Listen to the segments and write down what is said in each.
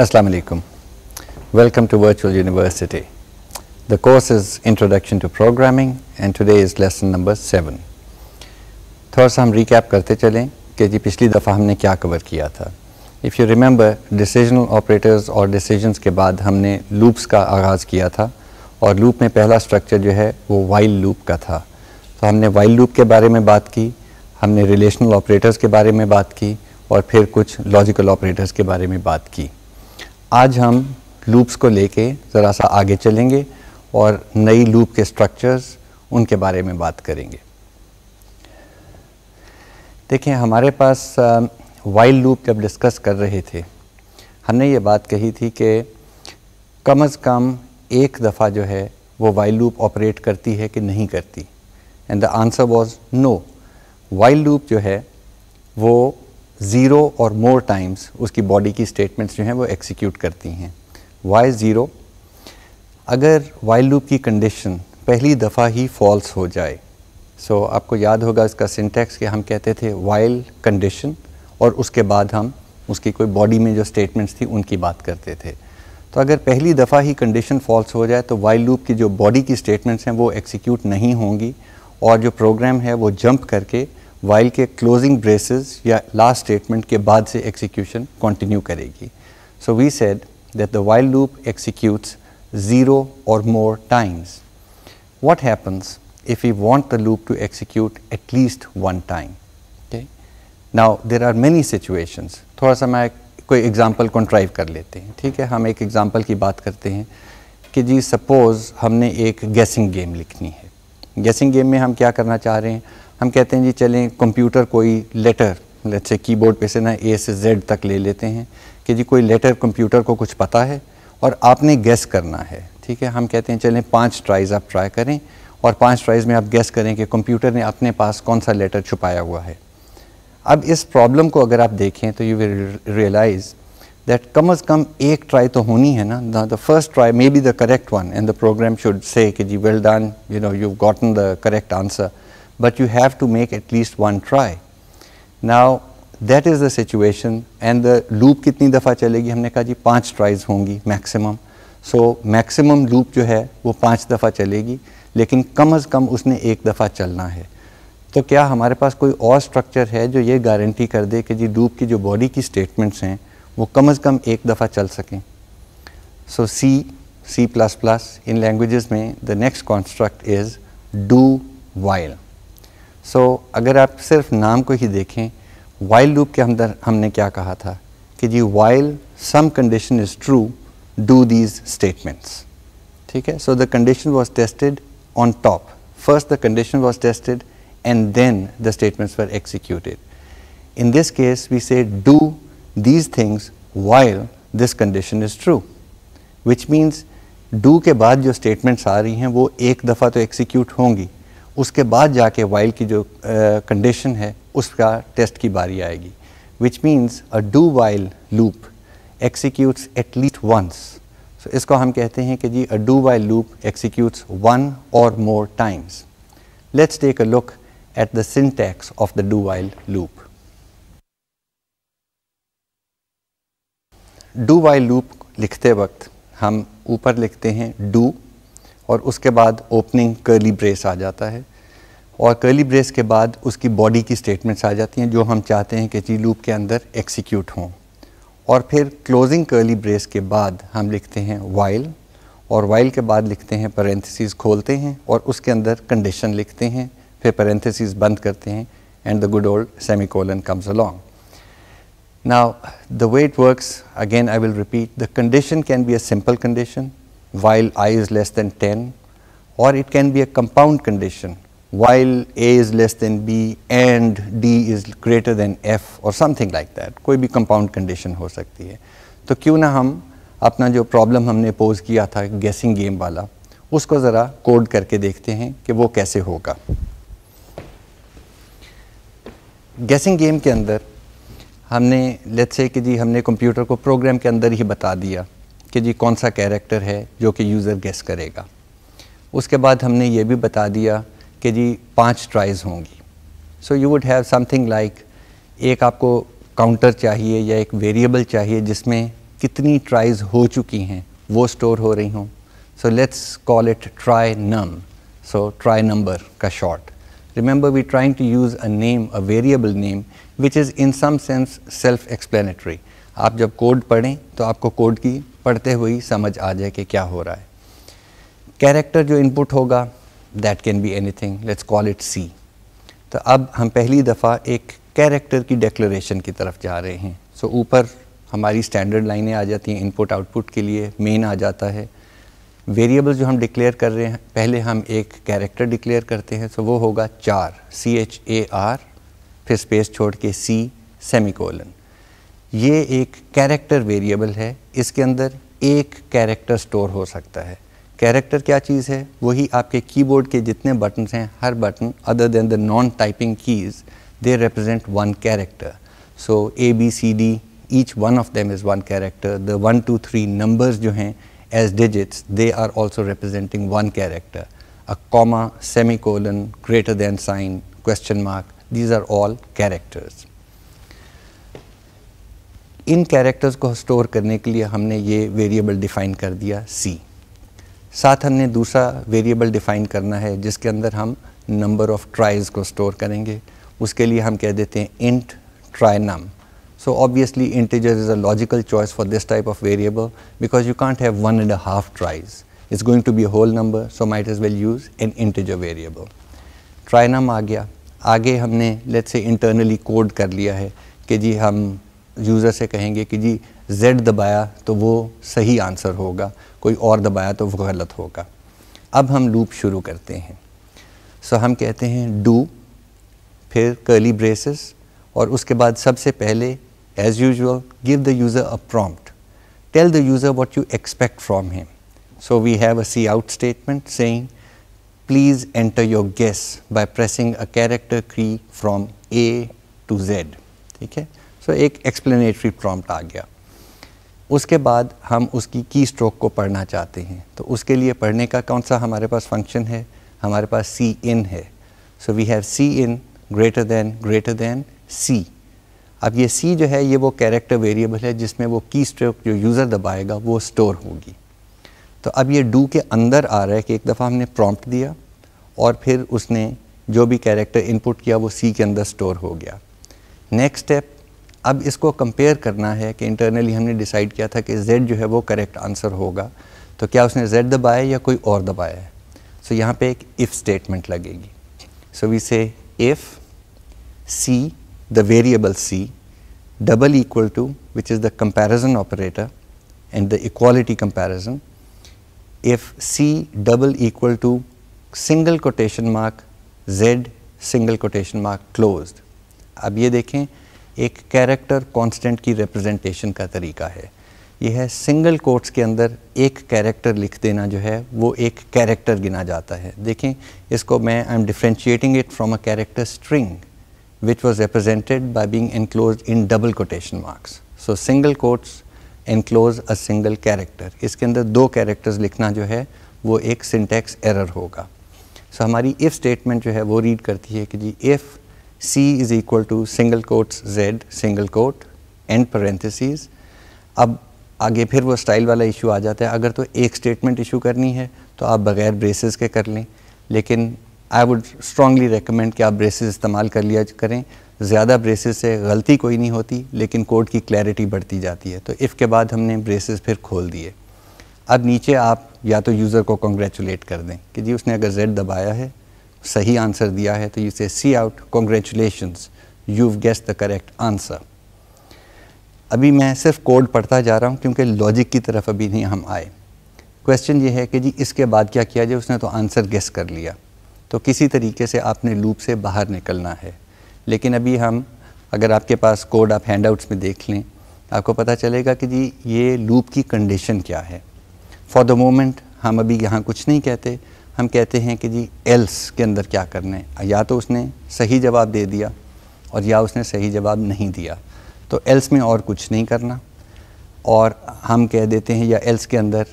Assalamu alaikum. Welcome to Virtual University. The course is Introduction to Programming and today is lesson number 7. थोड़ा सा हम recap करते चलें कि जी पिछली दफ़ा हमने क्या कवर किया था if you remember decisional operators और डिसीजंस के बाद हमने लूप्स का आगाज़ किया था और लूप में पहला स्ट्रक्चर जो है वो वाइल लूप का था तो हमने वाइल लूप के बारे में बात की हमने रिलेशनल ऑपरेटर्स के बारे में बात की और फिर कुछ लॉजिकल ऑपरेटर्स के बारे में बात की आज हम लूप्स को लेके ज़रा सा आगे चलेंगे और नई लूप के स्ट्रक्चर्स उनके बारे में बात करेंगे देखिए हमारे पास वाइल लूप जब डिस्कस कर रहे थे हमने ये बात कही थी कि कम अज़ कम एक दफ़ा जो है वो वाइल लूप ऑपरेट करती है कि नहीं करती and the answer was no while loop जो है वो ज़ीरो और मोर टाइम्स उसकी बॉडी की स्टेटमेंट्स जो हैं वो एक्सीक्यूट करती हैं वाई ज़ीरो अगर वाइल लूप की कंडीशन पहली दफ़ा ही फॉल्स हो जाए सो so, आपको याद होगा इसका सिंटेक्स कि हम कहते थे वाइल कंडीशन और उसके बाद हम उसकी कोई बॉडी में जो स्टेटमेंट्स थी उनकी बात करते थे तो अगर पहली दफ़ा ही कंडीशन फॉल्स हो जाए तो वाइल लूप की जो बॉडी की स्टेटमेंट्स हैं वो एक्सीक्यूट नहीं होंगी और जो प्रोग्राम है वो जंप करके वाइल के क्लोजिंग ब्रेसेस या लास्ट स्टेटमेंट के बाद से एक्सिक्यूशन कंटिन्यू करेगी so we said that the while loop executes zero or more times what happens if you want the loop to execute at least one time time okay now there are many थोड़ा सा मैं कोई example कंट्राइव कर लेते हैं ठीक है हम एक एग्जाम्पल की बात करते हैं कि जी सपोज हमने एक गेसिंग गेम लिखनी है गेसिंग गेम में हम क्या करना चाह रहे हैं हम कहते हैं जी चलें कंप्यूटर कोई लेटर लेट्स से बोर्ड पे से ना ए से जेड तक ले लेते हैं कि जी कोई लेटर कंप्यूटर को कुछ पता है और आपने गेस करना है ठीक है हम कहते हैं चलें पाँच ट्राइज़ आप ट्राई करें और पाँच ट्राइज़ में आप गेस करें कि कंप्यूटर ने अपने पास कौन सा लेटर छुपाया हुआ है अब इस प्रॉब्लम को अगर आप देखें तो you will realise that come as come एक ट्राई तो होनी है ना the first try may B the correct one and the program should say कि जी well done you know you gotten the correct answer but you have to make at least one try. Now, that is the situation and the loop कितनी दफ़ा चलेगी हमने कहा जी पांच tries होंगी maximum. So maximum loop जो है वो पांच दफ़ा चलेगी लेकिन कम अज़ कम उसने एक दफ़ा चलना है तो क्या हमारे पास कोई और स्ट्रक्चर है जो ये गारंटी कर दे कि जी लूप की जो बॉडी की स्टेटमेंट्स हैं वो कम अज़ कम एक दफ़ा चल सकें so C C plus plus in languages में the next construct is do while so so, अगर आप सिर्फ नाम को ही देखें वाइल्ड लूप के अंदर हमने क्या कहा था कि जी while some condition is true do these statements ठीक है so the condition was tested on top first the condition was tested and then the statements were executed in this case we say do these things while this condition is true which means do के बाद जो statements आ रही हैं वो एक दफ़ा तो execute होंगी उसके बाद जाके वाइल्ड की जो कंडीशन uh, है उसका टेस्ट की बारी आएगी which means a do while loop executes at least once so इसको हम कहते हैं कि जी a do while loop executes one or more times let's take a look at the syntax of the do while loop do while loop लिखते वक्त हम ऊपर लिखते हैं डू और उसके बाद ओपनिंग कर्ली ब्रेस आ जाता है और कर्ली ब्रेस के बाद उसकी बॉडी की स्टेटमेंट्स आ जाती हैं जो हम चाहते हैं कि जी लूप के अंदर एक्सिक्यूट हों और फिर क्लोजिंग कर्ली ब्रेस के बाद हम लिखते हैं वाइल और वाइल के बाद लिखते हैं पेरेंथेसिस खोलते हैं और उसके अंदर कंडीशन लिखते हैं फिर पेरेंथेसिस बंद करते हैं and the good old semicolon comes along now the way it works again I will repeat the condition can be a simple condition while i is less than 10 or it can be a compound condition while a is less than b and d is greater than f or something like that कोई भी compound condition हो सकती है तो क्यों ना हम अपना जो problem हमने pose किया था guessing game वाला उसको ज़रा code करके देखते हैं कि वो कैसे होगा guessing game के अंदर हमने let's say कि जी हमने computer को program के अंदर ही बता दिया कि जी कौन सा कैरेक्टर है जो कि यूज़र गेस करेगा उसके बाद हमने ये भी बता दिया कि जी पांच ट्राइज़ होंगी so you would have something like एक आपको काउंटर चाहिए या एक वेरिएबल चाहिए जिसमें कितनी ट्राइज़ हो चुकी हैं वो स्टोर हो रही हों so let's call it try num so try number का short remember we trying to use a name a variable name which is in some sense self explanatory आप जब कोड पढ़ें तो आपको कोड की पढ़ते हुए ही समझ आ जाए कि क्या हो रहा है कैरेक्टर जो इनपुट होगा that can be thing let's call it C तो अब हम पहली दफ़ा एक कैरेक्टर की डेक्लरेशन की तरफ जा रहे हैं सो so, ऊपर हमारी स्टैंडर्ड लाइनें आ जाती हैं इनपुट आउटपुट के लिए मेन आ जाता है वेरिएबल जो हम डिक्लेयर कर रहे हैं पहले हम एक कैरेक्टर डिक्लेयर करते हैं सो so वो होगा चार सी एच ए आर फिर स्पेस छोड़ के सी सेमी कोलन ये एक कैरेक्टर वेरिएबल है इसके अंदर एक कैरेक्टर स्टोर हो सकता है कैरेक्टर क्या चीज़ है वही आपके कीबोर्ड के जितने बटन हैं हर button other than the non typing keys they represent one character so A B C D each one of them is one character the one two three numbers जो हैं as digits they are also representing one character comma semicolon greater than sign question mark these are all characters in characters को store करने के लिए हमने ये variable define कर दिया सी साथ हमने दूसरा वेरिएबल डिफाइन करना है जिसके अंदर हम नंबर ऑफ ट्राइज को स्टोर करेंगे उसके लिए हम कह देते हैं int try num so obviously integer is a logical choice for this type of variable because you can't have one and half tries it's going to be whole number so might is well use an integer variable try num आ गया आगे हमने late से internally code कर लिया है कि जी हम यूज़र से कहेंगे कि जी Z दबाया तो वो सही आंसर होगा कोई और दबाया तो वो गलत होगा अब हम लूप शुरू करते हैं सो हम कहते हैं डू फिर कर्ली ब्रेसेस और उसके बाद सबसे पहले as usual give the user a prompt tell the user what you expect from him so we have a cout statement saying please enter your guess by pressing a character क्री from A to Z ठीक है सो एक explanatory prompt आ गया उसके बाद हम उसकी की स्ट्रोक को पढ़ना चाहते हैं तो उसके लिए पढ़ने का कौन सा हमारे पास फंक्शन है हमारे पास सी इन है so we have cin greater than greater than C अब ये सी जो है ये वो कैरेक्टर वेरिएबल है जिसमें वो की स्ट्रोक जो यूज़र दबाएगा वो स्टोर होगी तो अब ये डू के अंदर आ रहा है कि एक दफ़ा हमने प्रॉम्प्ट दिया और फिर उसने जो भी कैरेक्टर इनपुट किया वो सी के अंदर स्टोर हो गया नेक्स्ट स्टेप अब इसको कंपेयर करना है कि इंटरनली हमने डिसाइड किया था कि जेड जो है वो करेक्ट आंसर होगा तो क्या उसने जेड दबाया या कोई और दबाया है सो so, यहाँ पे एक इफ़ स्टेटमेंट लगेगी so we say if C the variable C double equal to which is the comparison operator and the equality comparison if C double equal to single quotation mark Z single quotation mark close अब ये देखें एक character constant की representation का तरीका है यह है सिंगल कोट्स के अंदर एक कैरेक्टर लिख देना जो है वो एक कैरेक्टर गिना जाता है देखें इसको मैं I am differentiating it from a character string which was represented by being enclose in double quotation marks so single quotes enclose a single character इसके अंदर दो कैरेक्टर्स लिखना जो है वो एक सिंटेक्स एरर होगा सो so, हमारी इफ़ स्टेटमेंट जो है वो रीड करती है कि जी if C is equal to single quotes Z single quote end parentheses अब आगे फिर वो स्टाइल वाला इशू आ जाता है अगर तो एक स्टेटमेंट इशू करनी है तो आप बगैर ब्रेसेस के कर लें लेकिन आई वुड स्ट्रांगली रिकमेंड कि आप ब्रेसेस इस्तेमाल कर लिया करें ज़्यादा ब्रेसेस से गलती कोई नहीं होती लेकिन कोड की क्लैरिटी बढ़ती जाती है तो इफ़ के बाद हमने ब्रेसेस फिर खोल दिए अब नीचे आप या तो यूज़र को कॉन्ग्रेचुलेट कर दें कि जी उसने अगर जेड दबाया है सही आंसर दिया है तो you say cout congratulations you guessed the correct answer अभी मैं सिर्फ कोड पढ़ता जा रहा हूँ क्योंकि लॉजिक की तरफ अभी नहीं हम आए क्वेश्चन ये है कि जी इसके बाद क्या किया जाए उसने तो आंसर गेस कर लिया तो किसी तरीके से आपने लूप से बाहर निकलना है लेकिन अभी हम अगर आपके पास कोड आप हैंडआउट्स में देख लें आपको पता चलेगा कि जी ये लूप की कंडीशन क्या है फॉर द मोमेंट हम अभी यहाँ कुछ नहीं कहते हम कहते हैं कि जी एल्स के अंदर क्या करना है या तो उसने सही जवाब दे दिया और या उसने सही जवाब नहीं दिया तो एल्स में और कुछ नहीं करना और हम कह देते हैं या एल्स के अंदर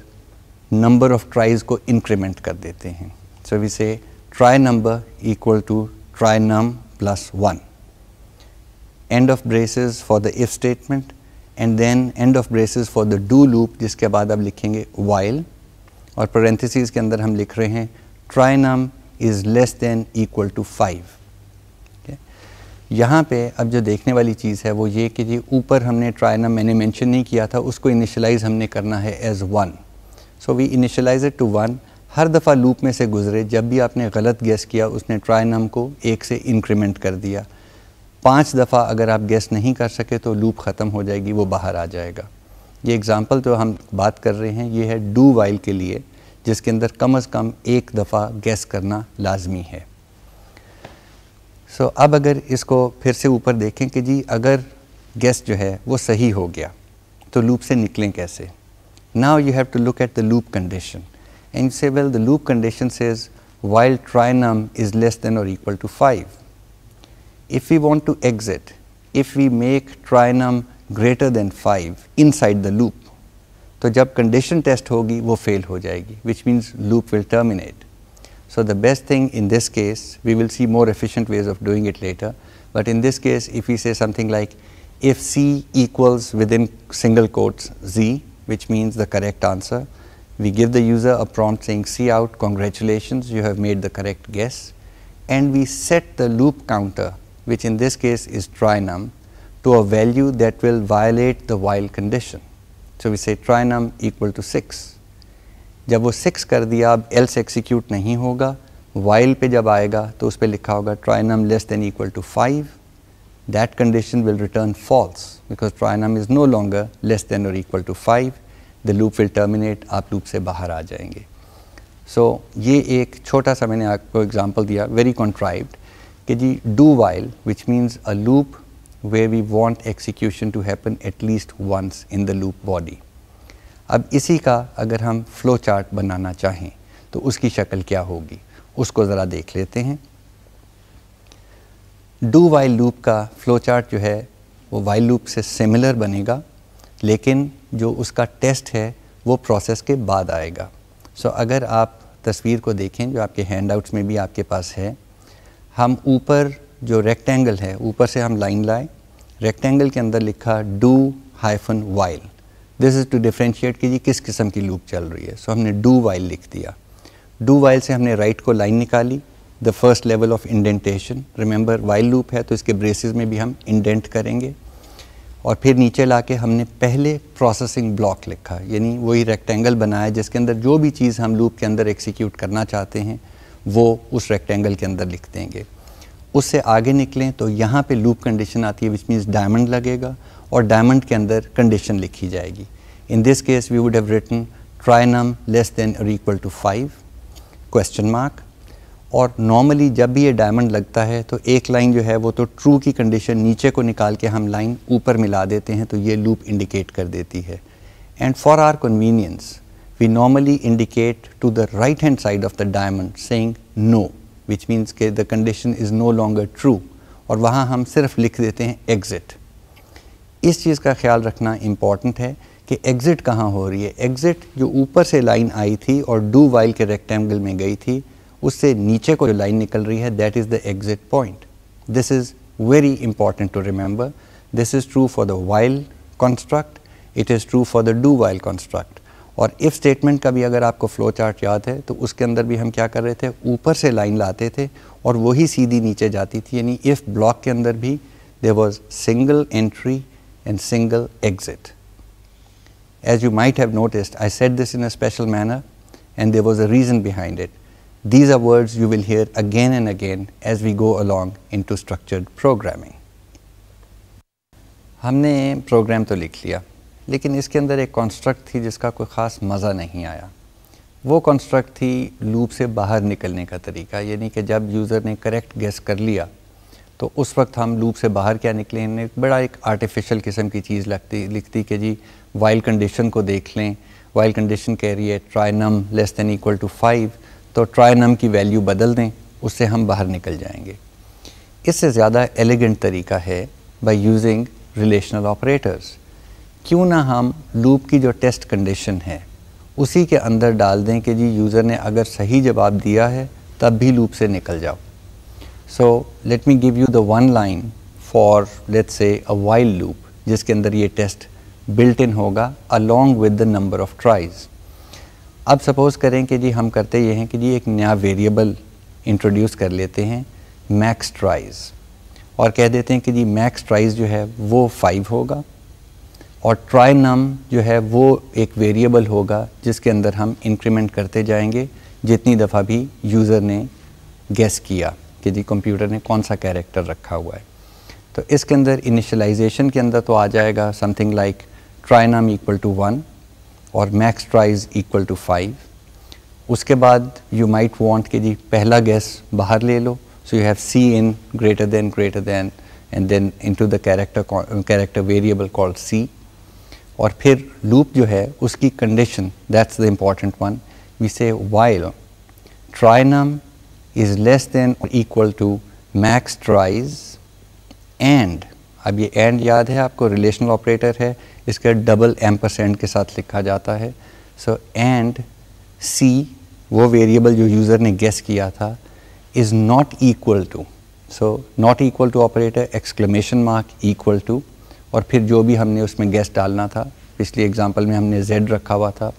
नंबर ऑफ ट्राइज को इंक्रीमेंट कर देते हैं so we say try number equal to try num plus one end of braces for the if statement and then end of braces for the do loop जिसके बाद आप लिखेंगे wild और parenthesis के अंदर हम लिख रहे हैं try num is less than equal to five यहाँ पे अब जो देखने वाली चीज़ है वो ये कि जी ऊपर हमने ट्राइनम मैंने मेंशन नहीं किया था उसको इनिशलाइज हमने करना है as one so we initialise it to one हर दफ़ा लूप में से गुजरे जब भी आपने गलत गेस किया उसने ट्राइनम को एक से इंक्रीमेंट कर दिया पाँच दफ़ा अगर आप गेस नहीं कर सके तो लूप ख़त्म हो जाएगी वो बाहर आ जाएगा ये एग्ज़ाम्पल जो हम बात कर रहे हैं ये है डू वाइल के लिए जिसके अंदर कम अज़ कम एक दफ़ा गैस करना लाजमी है सो so, अब अगर इसको फिर से ऊपर देखें कि जी अगर गैस जो है वो सही हो गया तो लूप से निकलें कैसे now you have to look at the loop condition and say well the loop condition says while trinum is less than or equal to 5. If we want to exit, if we make trinum Greater than five inside the loop, so तो condition test test wo fail fail हो जाएगी which means loop So the best thing in this case, we will see more efficient ways of doing it later, but in this case if we say something like if C equals within single quotes Z, which means the correct answer, we give the user a prompt saying C out, congratulations, you have made the correct guess, and we set the loop counter, which in this case is try num, to a value that will violate the while condition. So we say try num equal to 6. जब वो 6 कर दिया अब else execute नहीं होगा while पे जब आएगा तो उस लिखा होगा try num less than equal to 5. That condition will return false because try num is no longer less than or equal to 5. The loop will terminate, आप loop से बाहर आ जाएंगे so, ये एक छोटा सा मैंने आपको example दिया very contrived. कि जी do while which means a loop where we want execution to happen at least once in the loop body. अब इसी का अगर हम फ्लो चार्ट बनाना चाहें तो उसकी शक्ल क्या होगी उसको ज़रा देख लेते हैं डू वाइल लूप का फ्लो चार्ट जो है वो वाइल लूप से सिमिलर बनेगा लेकिन जो उसका टेस्ट है वो प्रोसेस के बाद आएगा सो so, अगर आप तस्वीर को देखें जो आपके हैंडआउट्स में भी आपके पास है हम ऊपर जो रेक्टेंगल है ऊपर से हम लाइन लाए रेक्टेंगल के अंदर लिखा do hyphen while this is to differentiate कीजिए किस किस्म की लूप चल रही है सो so, हमने डू वाइल लिख दिया डू वाइल से हमने राइट को लाइन निकाली the first level of indentation remember while loop है तो इसके ब्रेसिस में भी हम इंडेंट करेंगे और फिर नीचे ला के हमने पहले प्रोसेसिंग ब्लॉक लिखा यानी वही रेक्टेंगल बनाया जिसके अंदर जो भी चीज़ हम लूप के अंदर एक्सिक्यूट करना चाहते हैं वो उस रेक्टेंगल के अंदर लिख देंगे उससे आगे निकलें तो यहाँ पे लूप कंडीशन आती है विच मीन्स डायमंड लगेगा और डायमंड के अंदर कंडीशन लिखी जाएगी in this case we would have written trinum less than और equal to five question mark और नॉर्मली जब भी ये डायमंड लगता है तो एक लाइन जो है वो तो ट्रू की कंडीशन नीचे को निकाल के हम लाइन ऊपर मिला देते हैं तो ये लूप इंडिकेट कर देती है and for our convenience we normally indicate to the right hand side of the diamond saying no which means के the condition is no longer true और वहाँ हम सिर्फ लिख देते हैं एग्ज़िट इस चीज़ का ख्याल रखना इम्पॉर्टेंट है कि एग्ज़िट कहाँ हो रही है एग्ज़िट जो ऊपर से लाइन आई थी और डू वाइल के रेक्टेंगल में गई थी उससे नीचे को जो लाइन निकल रही है that is the exit point this is very important to remember this is true for the while construct it is true for the do while construct और इफ स्टेटमेंट का भी अगर आपको फ्लो चार्ट याद है तो उसके अंदर भी हम क्या कर रहे थे ऊपर से लाइन लाते थे और वही सीधी नीचे जाती थी यानी इफ ब्लॉक के अंदर भी there was single entry and single exit as you might have notice I set this in a special manner and there was a reason behind it these are words you will hear again and again as we go along into structured programming हमने program तो लिख लिया लेकिन इसके अंदर एक construct थी जिसका कोई ख़ास मज़ा नहीं आया वो कॉन्स्ट्रक्ट थी लूप से बाहर निकलने का तरीका यानी कि जब यूज़र ने करेक्ट गेस कर लिया तो उस वक्त हम लूप से बाहर क्या निकले हमने बड़ा एक आर्टिफिशियल किस्म की चीज़ लगती लिखती कि जी वाइल कंडीशन को देख लें वाइल कंडीशन कह रही है trinum less than equal to five तो ट्राई नम की वैल्यू बदल दें उससे हम बाहर निकल जाएंगे इससे ज़्यादा एलिगेंट तरीका है बाई यूजिंग रिलेशनल ऑपरेटर्स क्यों ना हम लूप की जो टेस्ट कंडीशन है उसी के अंदर डाल दें कि जी यूज़र ने अगर सही जवाब दिया है तब भी लूप से निकल जाओ so let me give you the one line for let's say a wild loop जिसके अंदर ये टेस्ट बिल्ट इन होगा along with the number of tries अब सपोज़ करें कि जी हम करते ये हैं कि जी एक नया वेरिएबल इंट्रोड्यूस कर लेते हैं मैक्स ट्राइज़ और कह देते हैं कि जी मैक्स ट्राइज़ जो है वो फाइव होगा और ट्राई नम जो है वो एक वेरिएबल होगा जिसके अंदर हम इंक्रीमेंट करते जाएंगे जितनी दफ़ा भी यूज़र ने गेस किया कि जी कंप्यूटर ने कौन सा कैरेक्टर रखा हुआ है तो इसके अंदर इनिशलाइजेशन के अंदर तो आ जाएगा something like trinum equal to one और max tries equal to five उसके बाद यू माइट वांट कि जी पहला गैस बाहर ले लो so you have cin greater than greater than and then into the character character variable called c और फिर लूप जो है उसकी condition that's the important one we say while trinum is less than और equal to max tries and अब ये and याद है आपको रिलेशनल ऑपरेटर है इसका डबल एम परसेंट के साथ लिखा जाता है सो एंड सी वो वेरिएबल जो यूज़र ने गेस किया था is not equal to so not equal to operator exclamation mark equal to और फिर जो भी हमने उसमें गैस डालना था पिछली एग्जांपल में हमने जेड रखा हुआ था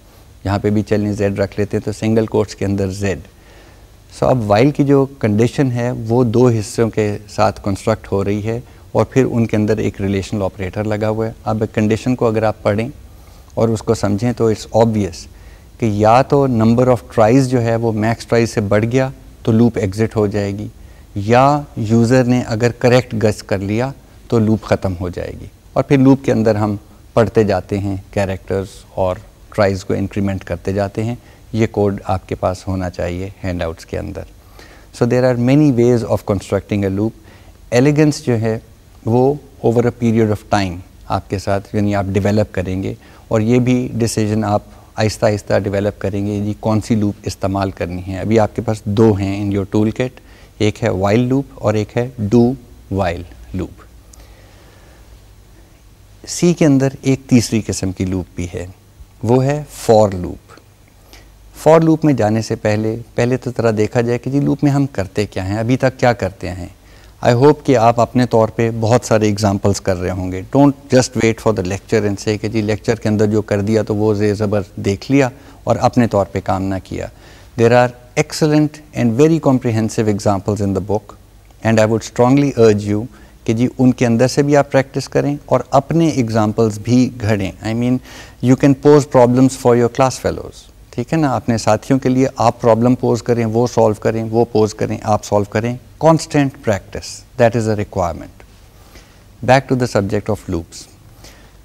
यहाँ पे भी चलने जेड रख लेते हैं तो सिंगल कोर्ट्स के अंदर जेड सो अब वाइल की जो कंडीशन है वो दो हिस्सों के साथ कंस्ट्रक्ट हो रही है और फिर उनके अंदर एक रिलेशनल ऑपरेटर लगा हुआ है अब कंडीशन को अगर आप पढ़ें और उसको समझें तो इट्स ऑब्वियस कि या तो नंबर ऑफ़ ट्राइज जो है वो मैक्स ट्राइज से बढ़ गया तो लूप एग्ज़िट हो जाएगी या यूज़र ने अगर करेक्ट गज कर लिया तो लूप ख़त्म हो जाएगी और फिर लूप के अंदर हम पढ़ते जाते हैं कैरेक्टर्स और ट्राइज को इंक्रीमेंट करते जाते हैं ये कोड आपके पास होना चाहिए हैंडआउट्स के अंदर so there are many ways of constructing a loop elegance जो है वो over a period of time आपके साथ यानी आप डेवलप करेंगे और ये भी डिसीजन आप आहिस्ता आहिस्ता डेवलप करेंगे जी कौन सी लूप इस्तेमाल करनी है अभी आपके पास दो हैं इन योर टूल किट एक है वाइल्ड लूप और एक है डू वाइल्ड लूप सी के अंदर एक तीसरी किस्म की लूप भी है वो है फॉर लूप फॉर लूप में जाने से पहले पहले तो तरह देखा जाए कि जी लूप में हम करते क्या हैं अभी तक क्या करते हैं आई होप कि आप अपने तौर पे बहुत सारे एग्जांपल्स कर रहे होंगे don't just wait for the lecture and say कि जी लेक्चर के अंदर जो कर दिया तो वो जे ज़बर देख लिया और अपने तौर पे काम ना किया there are excellent and very comprehensive examples in the book and I would strongly urge you कि जी उनके अंदर से भी आप प्रैक्टिस करें और अपने एग्जाम्पल्स भी घड़ें I mean you can pose problems for your class fellows ठीक है ना अपने साथियों के लिए आप प्रॉब्लम पोज करें वो सॉल्व करें वो पोज करें आप सॉल्व करें constant practice that is a requirement back to the subject of loops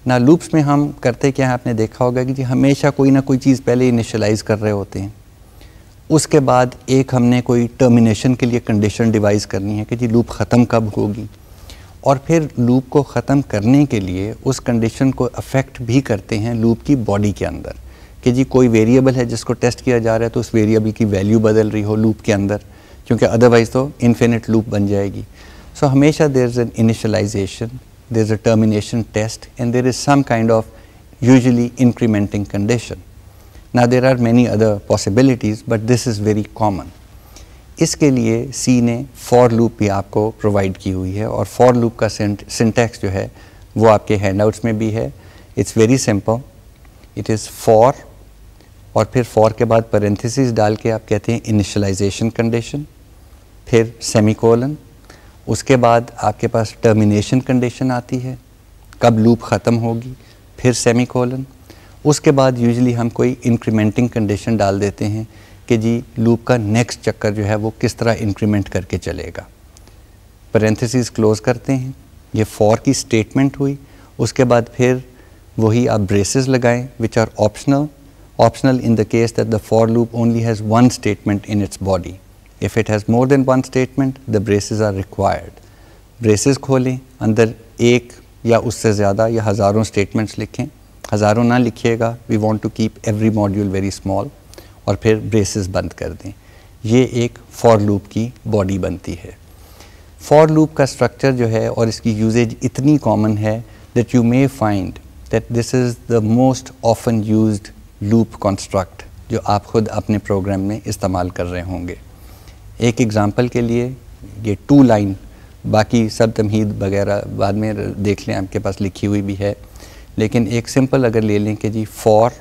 ना लूप्स में हम करते क्या है आपने देखा होगा कि जी हमेशा कोई ना कोई चीज़ पहले इनिशलाइज कर रहे होते हैं उसके बाद एक हमने कोई टर्मिनेशन के लिए कंडीशन डिवाइस करनी है कि जी लूप ख़त्म कब होगी और फिर लूप को ख़त्म करने के लिए उस कंडीशन को अफेक्ट भी करते हैं लूप की बॉडी के अंदर कि जी कोई वेरिएबल है जिसको टेस्ट किया जा रहा है तो उस वेरिएबल की वैल्यू बदल रही हो लूप के अंदर क्योंकि अदरवाइज़ तो इन्फिनिट लूप बन जाएगी सो so, हमेशा there is an initialization there is a termination test and there is some kind of usually incrementing condition ना there are many other possibilities but this is very common इसके लिए सी ने for loop भी आपको provide की हुई है और फॉर लूप का सिंटैक्स जो है वो आपके हैंडआउट्स में भी है it's very simple it is for और फिर फॉर के बाद पेरेंथिस डाल के आप कहते हैं इनिशलाइजेशन कंडीशन फिर सेमीकोलन उसके बाद आपके पास टर्मिनेशन कंडीशन आती है कब लूप ख़त्म होगी फिर सेमीकोलन उसके बाद यूजली हम कोई इंक्रीमेंटिंग कंडीशन डाल देते हैं कि जी लूप का नेक्स्ट चक्कर जो है वो किस तरह इंक्रीमेंट करके चलेगा पेरेंथेसिस क्लोज करते हैं ये फॉर की स्टेटमेंट हुई उसके बाद फिर वही आप ब्रेसेस लगाएं which are optional optional in the case that the for loop only has one statement in its body if it has more than one statement the braces are required braces खोलें अंदर एक या उससे ज़्यादा या हज़ारों statements लिखें हज़ारों ना लिखिएगा we want to keep every module very small और फिर ब्रेसेस बंद कर दें ये एक फॉर लूप की बॉडी बनती है फॉर लूप का स्ट्रक्चर जो है और इसकी यूजेज इतनी कॉमन है that you may find that this is the most often use loop construct जो आप खुद अपने प्रोग्राम में इस्तेमाल कर रहे होंगे एक एग्ज़ाम्पल के लिए ये टू लाइन बाकी सब तमहीद वगैरह बाद में देख लें आपके पास लिखी हुई भी है लेकिन एक सिंपल अगर ले लें कि जी for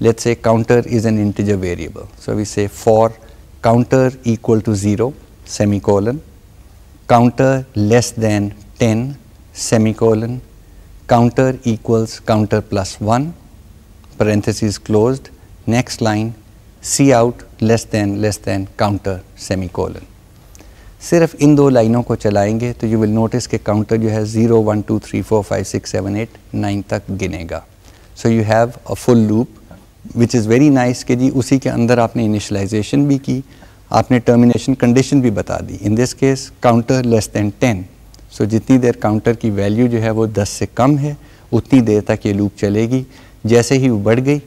let us say counter is an integer variable. So, we say for counter equal to 0 semicolon, counter less than 10 semicolon, counter equals counter plus 1 parenthesis closed, next line c out less than less than counter semicolon. Sirf in do दो ko chalayenge, चलाएंगे you will notice ke counter you have है zero one two three four five six seven eight nine तक गिनेगा so you have a which is very nice कि जी उसी के अंदर आपने इनिशलाइजेशन भी की आपने टर्मिनेशन कंडीशन भी बता दी in this case counter less than ten so जितनी देर काउंटर की वैल्यू जो है वो दस से कम है उतनी देर तक ये लूप चलेगी जैसे ही वो बढ़ गई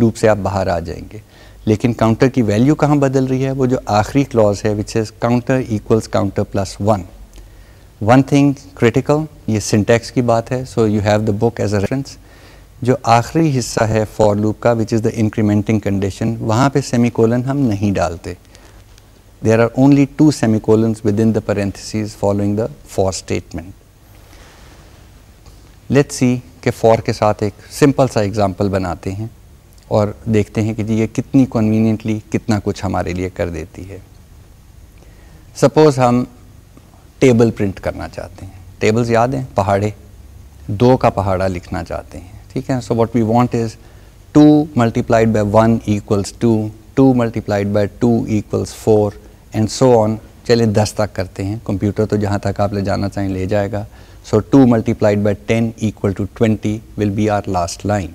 लूप से आप बाहर आ जाएंगे लेकिन काउंटर की वैल्यू कहाँ बदल रही है वो जो आखिरी क्लॉज है which is counter equals counter plus one one thing critical ये सिंटैक्स की बात है so you have the book as a reference जो आखिरी हिस्सा है फॉर लूप का which is the incrementing condition वहाँ पे कोलन हम नहीं डालते there are only two semicolons within the parenthesis following the for statement let see के फॉर के साथ एक सिंपल सा एग्ज़ाम्पल बनाते हैं और देखते हैं कि जी ये कितनी कन्वीनियंटली कितना कुछ हमारे लिए कर देती है सपोज़ हम टेबल प्रिंट करना चाहते हैं टेबल्स याद हैं पहाड़े दो का पहाड़ा लिखना चाहते हैं ठीक है so what we want is two multiplied by one equals two two multiplied by two equals four and so on चलिए दस तक करते हैं कंप्यूटर तो जहाँ तक आप ले जाना चाहें ले जाएगा so two multiplied by ten equal to twenty will be our last line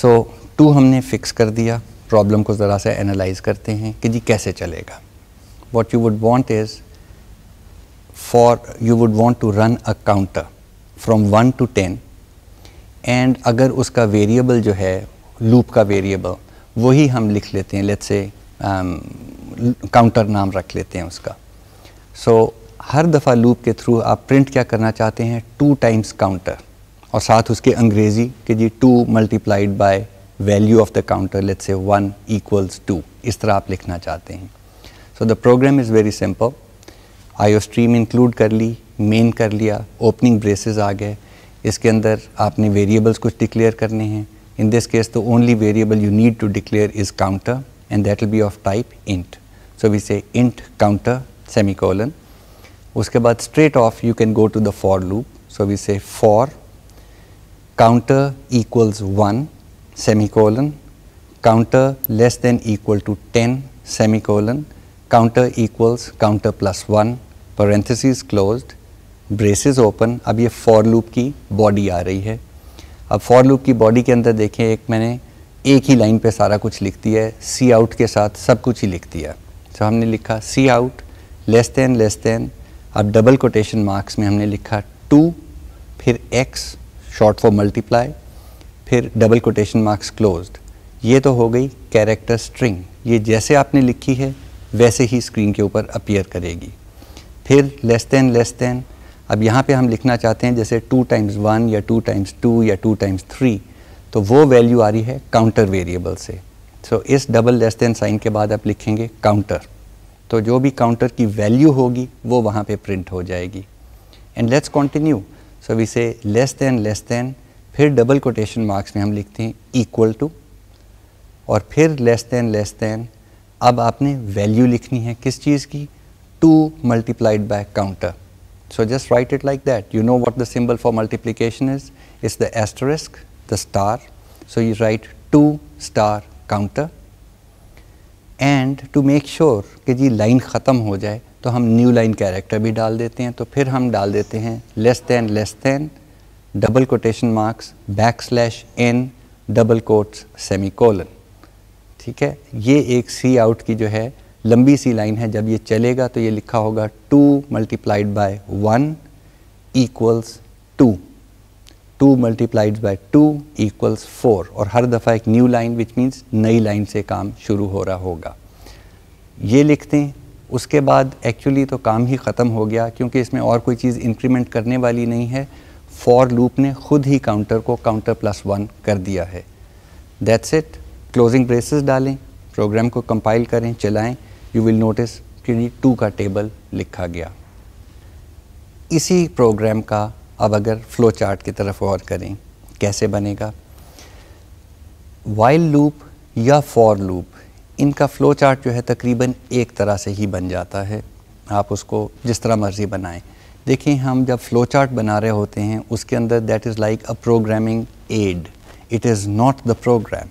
so two हमने फिक्स कर दिया प्रॉब्लम को ज़रा से एनालाइज करते हैं कि जी कैसे चलेगा what you would want is for you would want to run a counter from one to ten and अगर उसका वेरिएबल जो है लूप का वेरिएबल वही हम लिख लेते हैं लेट्स से काउंटर नाम रख लेते हैं उसका सो so, हर दफ़ा लूप के थ्रू आप प्रिंट क्या करना चाहते हैं टू टाइम्स काउंटर और साथ उसके अंग्रेज़ी के जी two multiplied by value of the counter let's say one equals two इस तरह आप लिखना चाहते हैं so the program is very simple IO stream include कर ली मेन कर लिया ओपनिंग ब्रेसेस आ गए इसके अंदर आपने वेरिएबल्स कुछ डिक्लेयर करने हैं in this case the only variable you need to declare is counter and that will be of type int so we say int counter semicolon उसके बाद straight off you can go to the for loop so we say for counter equals 1 semicolon, counter less than equal to 10 semicolon, counter equals counter plus 1 parentheses closed braces open अब ये for loop की body आ रही है अब for loop की body के अंदर देखें एक मैंने एक ही लाइन पे सारा कुछ लिख दिया है सी आउट के साथ सब कुछ ही लिख दिया तो हमने लिखा cout less than less than अब डबल कोटेशन मार्क्स में हमने लिखा टू फिर एक्स शॉर्ट फॉर मल्टीप्लाई फिर डबल कोटेशन मार्क्स क्लोज ये तो हो गई कैरेक्टर स्ट्रिंग ये जैसे आपने लिखी है वैसे ही स्क्रीन के ऊपर अपीयर करेगी फिर लेस देन लेस देन अब यहाँ पे हम लिखना चाहते हैं जैसे टू टाइम्स वन या टू टाइम्स टू या टू टाइम्स थ्री तो वो वैल्यू आ रही है काउंटर वेरिएबल से सो so, इस डबल लेस देन साइन के बाद आप लिखेंगे काउंटर तो जो भी काउंटर की वैल्यू होगी वो वहाँ पे प्रिंट हो जाएगी and let's continue so we say less than less than फिर डबल कोटेशन मार्क्स में हम लिखते हैं इक्वल टू और फिर लेस देन लेस देन अब आपने वैल्यू लिखनी है किस चीज़ की two multiplied by counter So just write it like that. You know what the symbol for multiplication is? It's the asterisk, the star. So you write two star counter. And to make sure कि जी line ख़त्म हो जाए तो हम new line character भी डाल देते हैं तो फिर हम डाल देते हैं less than less than double quotation marks backslash n double quotes semicolon ठीक है ये एक सी आउट की जो है लंबी सी लाइन है जब ये चलेगा तो ये लिखा होगा two multiplied by one equals two two multiplied by two equals four और हर दफ़ा एक न्यू लाइन विच मीन्स नई लाइन से काम शुरू हो रहा होगा ये लिखते हैं उसके बाद एक्चुअली तो काम ही ख़त्म हो गया क्योंकि इसमें और कोई चीज़ इंक्रीमेंट करने वाली नहीं है फॉर लूप ने खुद ही काउंटर को काउंटर प्लस वन कर दिया है दैट्स इट क्लोजिंग ब्रेसेस डालें प्रोग्राम को कंपाइल करें चलाएं यू विल नोटिस कि टू का टेबल लिखा गया इसी प्रोग्राम का अब अगर फ्लो चार्ट की तरफ गौर करें कैसे बनेगा वाइल्ड लूप या फॉर लूप इनका फ्लो चार्ट जो है तकरीबन एक तरह से ही बन जाता है आप उसको जिस तरह मर्ज़ी बनाएं देखें हम जब फ्लो चार्ट बना रहे होते हैं उसके अंदर that is like a programming aid it is not the program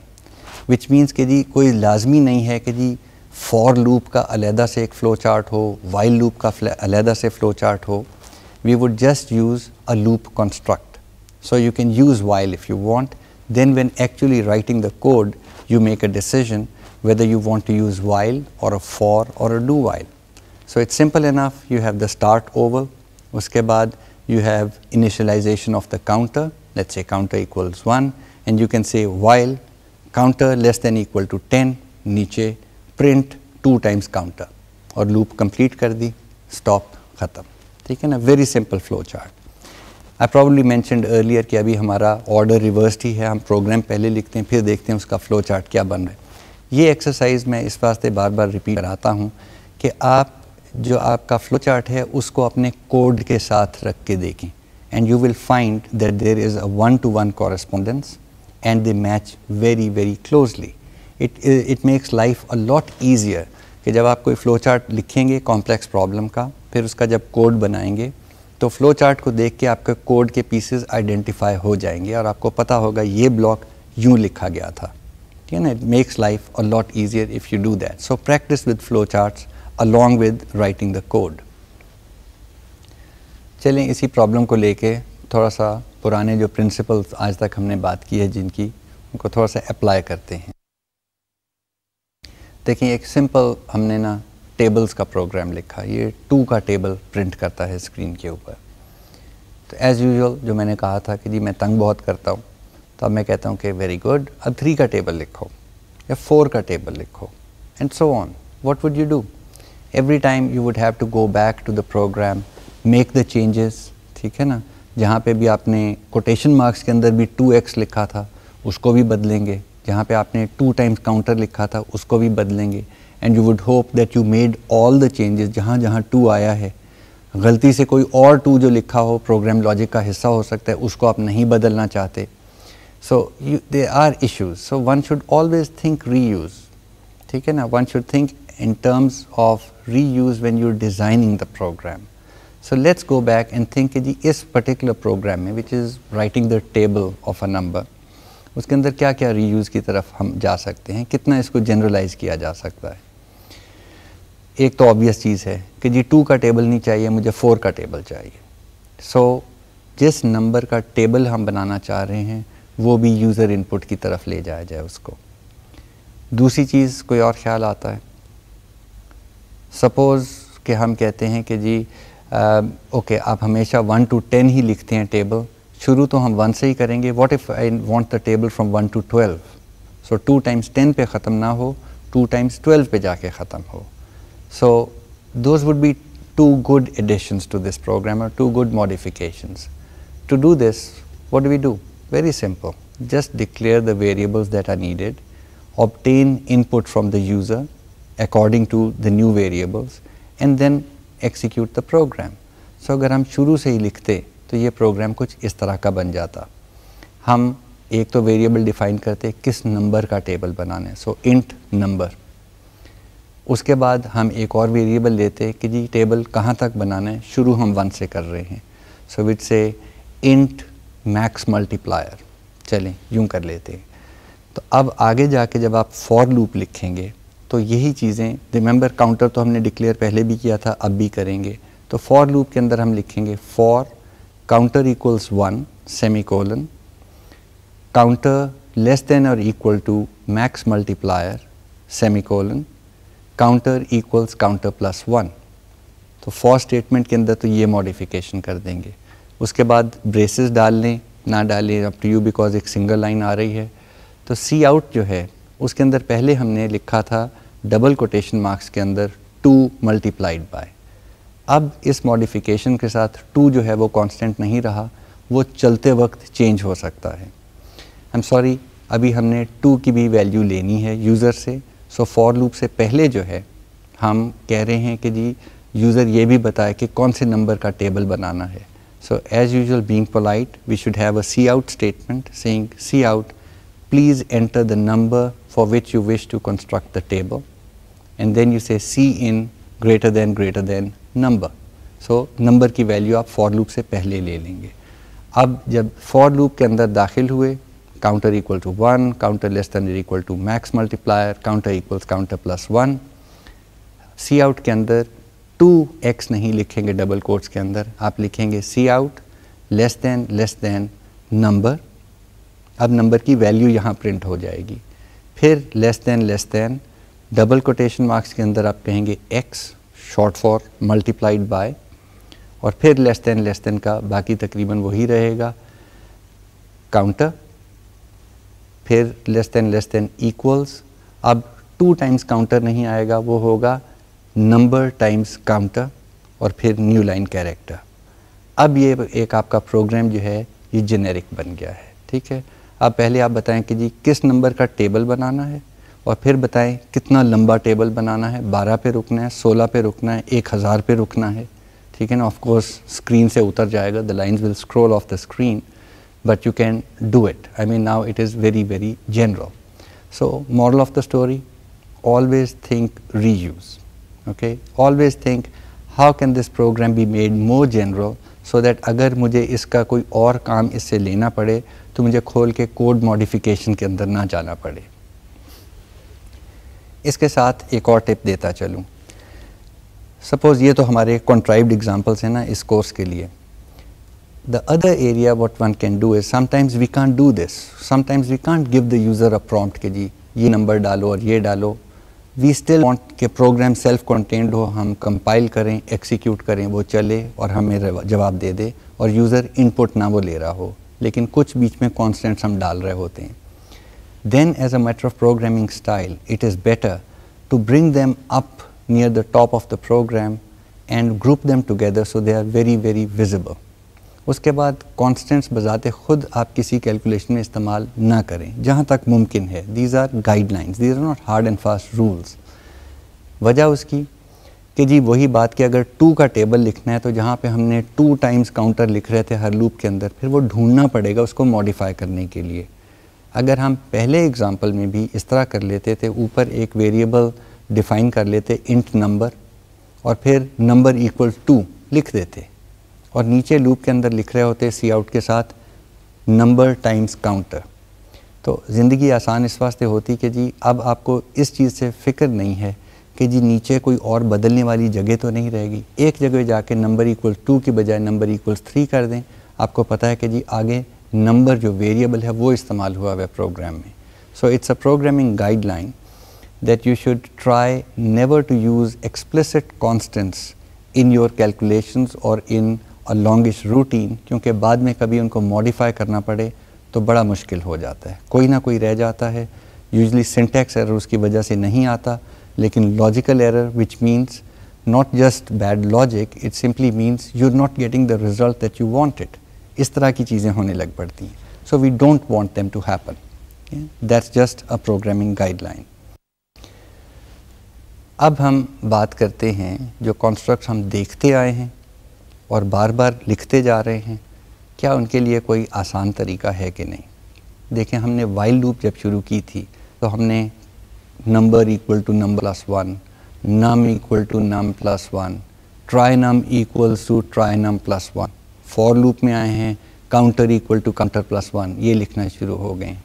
which means कि जी कोई लाजमी नहीं है कि जी For loop का अलहदा से एक फ़्लो चार्ट हो while loop का अलहदा से फ़्लो चार्ट हो we would just use a loop construct. So you can use while if you want. Then when actually writing the code, you make a decision whether you want to use while or a for or a do while. So it's simple enough. You have the start oval. Uske baad you have initialization of the counter. Let's say counter equals 1. And you can say while counter less than equal to 10, niche print two times counter और loop complete कर दी stop ख़त्म ठीक है ना very simple flow chart I probably mentioned earlier कि अभी हमारा ऑर्डर रिवर्स ही है हम प्रोग्राम पहले लिखते हैं फिर देखते हैं उसका फ्लो चार्ट क्या बन रहा है ये एक्सरसाइज मैं इस वास्ते बार बार रिपीट कराता हूँ कि आप जो आपका फ्लो चार्ट है उसको अपने कोड के साथ रख के देखें and you will find that there is a one to one correspondence and they match very very closely it it makes life a lot easier कि जब आप कोई फ़्लो चार्ट लिखेंगे कॉम्प्लेक्स प्रॉब्लम का फिर उसका जब कोड बनाएंगे तो फ़्लो चार्ट को देख के आपके कोड के पीसेस आइडेंटिफाई हो जाएंगे और आपको पता होगा ये ब्लॉक यूँ लिखा गया था ठीक है ना it makes life a lot easier if you do that so practice with flow chart along with writing the code चलें इसी प्रॉब्लम को लेके थोड़ा सा पुराने जो प्रिंसिपल्स आज तक हमने बात की है जिनकी उनको थोड़ा सा अप्लाई करते हैं देखिए एक सिंपल हमने ना टेबल्स का प्रोग्राम लिखा ये टू का टेबल प्रिंट करता है स्क्रीन के ऊपर तो एज़ यूजल जो मैंने कहा था कि जी मैं तंग बहुत करता हूँ तो अब मैं कहता हूँ कि वेरी गुड अब थ्री का टेबल लिखो या फोर का टेबल लिखो and so on what would you do every time you would have to go back to the program make the changes ठीक है ना जहाँ पे भी आपने कोटेशन मार्क्स के अंदर भी टू एक्स लिखा था उसको भी बदलेंगे जहाँ पे आपने टू टाइम्स काउंटर लिखा था उसको भी बदलेंगे and you would hope that you made all the changes जहाँ जहाँ टू आया है गलती से कोई और टू जो लिखा हो प्रोग्राम लॉजिक का हिस्सा हो सकता है उसको आप नहीं बदलना चाहते so you they are issues so one should always think reuse ठीक है ना one should think in terms of reuse when you designing the program so let's go back and think जी इस particular program में which is writing the table of a number उसके अंदर क्या क्या रीयूज़ की तरफ हम जा सकते हैं कितना इसको जनरलाइज़ किया जा सकता है एक तो ऑब्वियस चीज़ है कि जी टू का टेबल नहीं चाहिए मुझे फ़ोर का टेबल चाहिए सो so, जिस नंबर का टेबल हम बनाना चाह रहे हैं वो भी यूज़र इनपुट की तरफ ले जाया जाए उसको दूसरी चीज़ कोई और ख्याल आता है सपोज़ कि हम कहते हैं कि जी आ, ओके आप हमेशा वन टू टेन ही लिखते हैं टेबल शुरू तो हम वन से ही करेंगे what if I want the table from one to twelve so two times ten पे ख़त्म ना हो टू टाइम्स ट्वेल्व पे जाके ख़त्म हो so those would be two good additions to this program और two good modifications To do this, what do we do? Very simple. Just declare the variables that are needed, obtain input from the user according to the new variables, and then execute the program. So, अगर हम शुरू से ही लिखते तो ये programme कुछ इस तरह का बन जाता हम एक तो वेरिएबल डिफाइन करते किस नंबर का टेबल बनाना है सो इंट नंबर उसके बाद हम एक और वेरिएबल लेते कि जी टेबल कहाँ तक बनाना है शुरू हम वन से कर रहे हैं सो विच से इंट मैक्स मल्टीप्लायर चलें यूं कर लेते हैं तो अब आगे जाके जब आप फॉर लूप लिखेंगे तो यही चीज़ें रिमेंबर काउंटर तो हमने डिक्लेयर पहले भी किया था अब भी करेंगे तो फॉर लूप के अंदर हम लिखेंगे for counter equals 1 semicolon, counter less than or equal to max multiplier semicolon, counter equals counter plus 1. तो फॉर स्टेटमेंट के अंदर तो ये मॉडिफिकेशन कर देंगे उसके बाद ब्रेसेस डाल लें ना डालें अप टू यू बिकॉज एक सिंगल लाइन आ रही है तो सी आउट जो है उसके अंदर पहले हमने लिखा था डबल कोटेशन मार्क्स के अंदर टू मल्टीप्लाइड बाय अब इस मॉडिफिकेशन के साथ टू जो है वो कांस्टेंट नहीं रहा वो चलते वक्त चेंज हो सकता है आई एम सॉरी अभी हमने टू की भी वैल्यू लेनी है यूज़र से सो फॉर लूप से पहले जो है हम कह रहे हैं कि जी यूज़र ये भी बताए कि कौन से नंबर का टेबल बनाना है so as usual being polite we should have a cout statement saying cout please enter the number for which you wish to construct the table and then you say cin greater than greater than number so number की value आप for loop से पहले ले लेंगे अब जब for loop के अंदर दाखिल हुए counter equal to one counter less than equal to max multiplier counter equals counter plus one cout के अंदर टू एक्स नहीं लिखेंगे डबल कोर्ट्स के अंदर आप लिखेंगे cout less than less than number अब नंबर की वैल्यू यहाँ प्रिंट हो जाएगी फिर less than less than double quotation marks के अंदर आप कहेंगे X short for multiplied by और फिर लेस देन लेस देन का बाकी तकरीबन वही रहेगा काउंटर फिर less than less than equals अब टू टाइम्स काउंटर नहीं आएगा वो होगा नंबर टाइम्स काउंटर और फिर न्यू लाइन कैरेक्टर अब ये एक आपका प्रोग्राम जो है ये जेनेरिक बन गया है ठीक है अब पहले आप बताएं कि जी किस नंबर का टेबल बनाना है और फिर बताएं कितना लंबा टेबल बनाना है 12 पे रुकना है 16 पे रुकना है 1000 पे रुकना है ठीक है ना ऑफ कोर्स स्क्रीन से उतर जाएगा the lines will scroll off the screen but you can do it I mean now it is very very general so moral of the story always think reuse okay always think how can this program be made more general so that अगर मुझे इसका कोई और काम इससे लेना पड़े तो मुझे खोल के कोड मॉडिफिकेशन के अंदर ना जाना पड़े इसके साथ एक और टिप देता चलूँ सपोज़ ये तो हमारे कॉन्ट्राइब्ड एग्जाम्पल्स हैं ना इस कोर्स के लिए the other area what one can do is sometimes we can do this sometimes we can give the user a prompt के जी ये नंबर डालो और ये डालो वी स्टिल वॉन्ट के प्रोग्राम सेल्फ कॉन्टेंट हो हम कंपाइल करें एक्सिक्यूट करें वो चले और हमें जवाब दे दे और यूज़र इनपुट ना वो ले रहा हो लेकिन कुछ बीच में कॉन्सटेंट्स हम डाल रहे होते हैं then as a matter of programming style, it is better to bring them up near the top of the program and group them together so they are very very visible. उसके बाद constants बजाते ख़ुद आप किसी calculation में इस्तेमाल ना करें जहाँ तक मुमकिन है these are guidelines these are not hard and fast rules वजह उसकी कि जी वही बात कि अगर टू का टेबल लिखना है तो जहाँ पे हमने टू टाइम्स काउंटर लिख रहे थे हर लूप के अंदर फिर वो ढूंढना पड़ेगा उसको मॉडिफाई करने के लिए अगर हम पहले एग्ज़ाम्पल में भी इस तरह कर लेते थे ऊपर एक वेरिएबल डिफ़ाइन कर लेते इंट नंबर और फिर नंबर इक्वल टू लिख देते और नीचे लूप के अंदर लिख रहे होते सी आउट के साथ नंबर टाइम्स काउंटर तो ज़िंदगी आसान इस वास्ते होती कि जी अब आपको इस चीज़ से फ़िक्र नहीं है कि जी नीचे कोई और बदलने वाली जगह तो नहीं रहेगी एक जगह जाके नंबर इक्वल टू की बजाय नंबर इक्वल थ्री कर दें आपको पता है कि जी आगे नंबर जो वेरिएबल है वो इस्तेमाल हुआ हुआ है प्रोग्राम में so it's a programming guideline that you should try never to use explicit constants in your calculations और इन अ लॉन्गेस्ट रूटीन क्योंकि बाद में कभी उनको मॉडिफाई करना पड़े तो बड़ा मुश्किल हो जाता है कोई ना कोई रह जाता है यूजली सिंटैक्स एरर उसकी वजह से नहीं आता लेकिन logical error which means not just bad logic it simply means you are not getting the result that you want it इस तरह की चीज़ें होने लग पड़ती हैं so we don't want them to happen that's just a programming guideline अब हम बात करते हैं जो कॉन्स्ट्रक्ट हम देखते आए हैं और बार बार लिखते जा रहे हैं क्या उनके लिए कोई आसान तरीका है कि नहीं देखें हमने वाइल्ड लूप जब शुरू की थी तो हमने number equal to number plus one num equal to num plus one try num equals to try num plus one for loop में आए हैं counter equal to counter plus one ये लिखना शुरू हो गए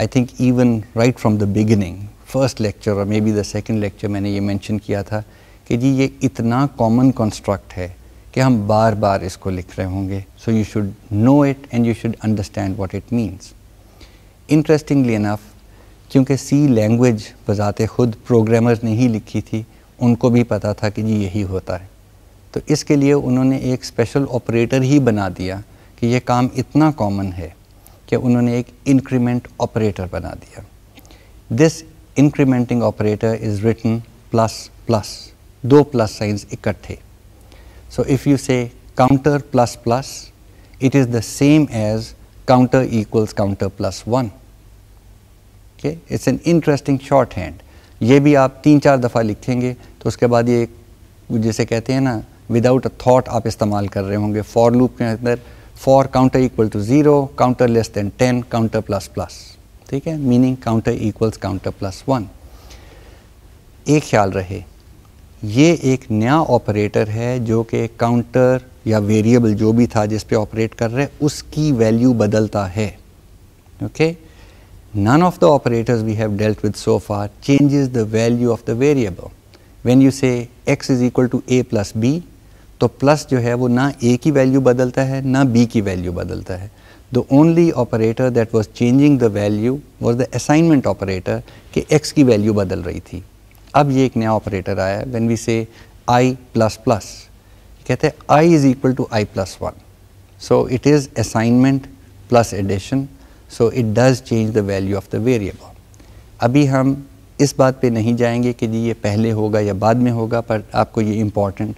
I think even right from the beginning first lecture और may be the second lecture मैंने ये मैंशन किया था कि जी ये इतना कॉमन कंस्ट्रक्ट है कि हम बार बार इसको लिख रहे होंगे so you should know it and you should understand what it means interestingly enough क्योंकि सी लैंग्वेज बजाते खुद प्रोग्रामर ने ही लिखी थी उनको भी पता था कि जी यही होता है तो इसके लिए उन्होंने एक स्पेशल ऑपरेटर ही बना दिया कि यह काम इतना कॉमन है कि उन्होंने एक इंक्रीमेंट ऑपरेटर बना दिया this incrementing operator is written plus plus दो प्लस साइंस इकट्ठे so if you say counter plus plus it is the same as counter equals counter plus one it's an interesting shorthand ये भी आप तीन चार दफ़ा लिखेंगे तो उसके बाद ये जैसे कहते हैं ना विदाउट अ थॉट आप इस्तेमाल कर रहे होंगे फॉर लूप के अंदर for counter equal to zero counter less than ten counter plus plus ठीक है meaning counter equals counter plus one एक ख्याल रहे ये एक नया ऑपरेटर है जो कि काउंटर या वेरिएबल जो भी था जिस पे ऑपरेट कर रहे उसकी वैल्यू बदलता है okay none of the operators we have dealt with so far changes the value of the variable when you say X is equal to A plus B तो प्लस जो है वो ना ए की वैल्यू बदलता है ना बी की वैल्यू बदलता है the only operator that was changing the value was the assignment operator कि एक्स की वैल्यू बदल रही थी अब ये एक नया ऑपरेटर आया वेन वी से आई प्लस प्लस कहते हैं I is equal to I plus one so it is assignment plus addition so it does change the value of the variable अभी हम इस बात पे नहीं जाएंगे कि जी ये पहले होगा या बाद में होगा पर आपको ये इम्पॉर्टेंट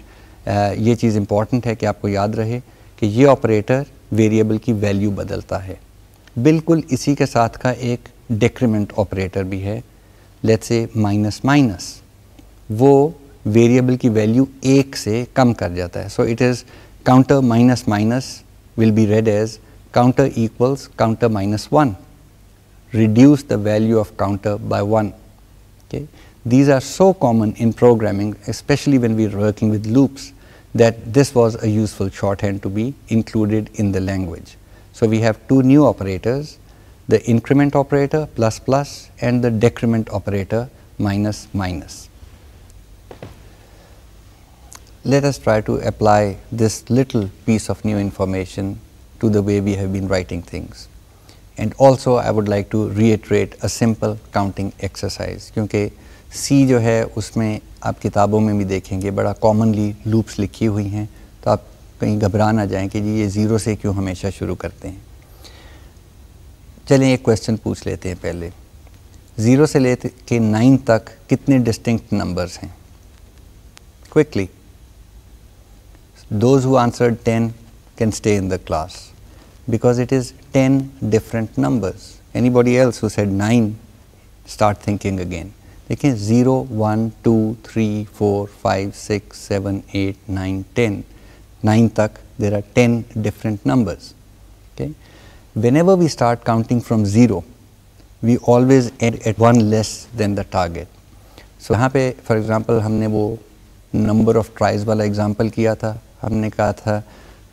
ये चीज़ इम्पॉर्टेंट है कि आपको याद रहे कि ये ऑपरेटर वेरिएबल की वैल्यू बदलता है बिल्कुल इसी के साथ का एक डिक्रीमेंट ऑपरेटर भी है लेट से माइनस माइनस वो वेरिएबल की वैल्यू एक से कम कर जाता है so it is counter minus minus will be read as counter equals counter minus one reduce the value of counter by one okay These are so common in programming, especially when we are working with loops, that this was a useful shorthand to be included in the language. So, we have two new operators, the increment operator plus plus and the decrement operator minus minus. Let us try to apply this little piece of new information to the way we have been writing things. And also I would like to reiterate a simple counting exercise, because C जो है उसमें आप किताबों में भी देखेंगे बड़ा commonly loops लिखी हुई हैं तो आप कहीं घबरा ना जाएं कि जी ये ज़ीरो से क्यों हमेशा शुरू करते हैं चलें एक क्वेश्चन पूछ लेते हैं पहले ज़ीरो से ले के नाइन तक कितने डिस्टिंक्ट नंबर्स हैं quickly those who answer ten can stay in the class it is ten different numbers anybody else who said nine start thinking again देखें zero one two three four five six seven eight nine ten nine तक there are ten different numbers okay whenever we start counting from zero we always end at one less than the target so यहाँ पे for example हमने वो number of tries वाला example किया था हमने कहा था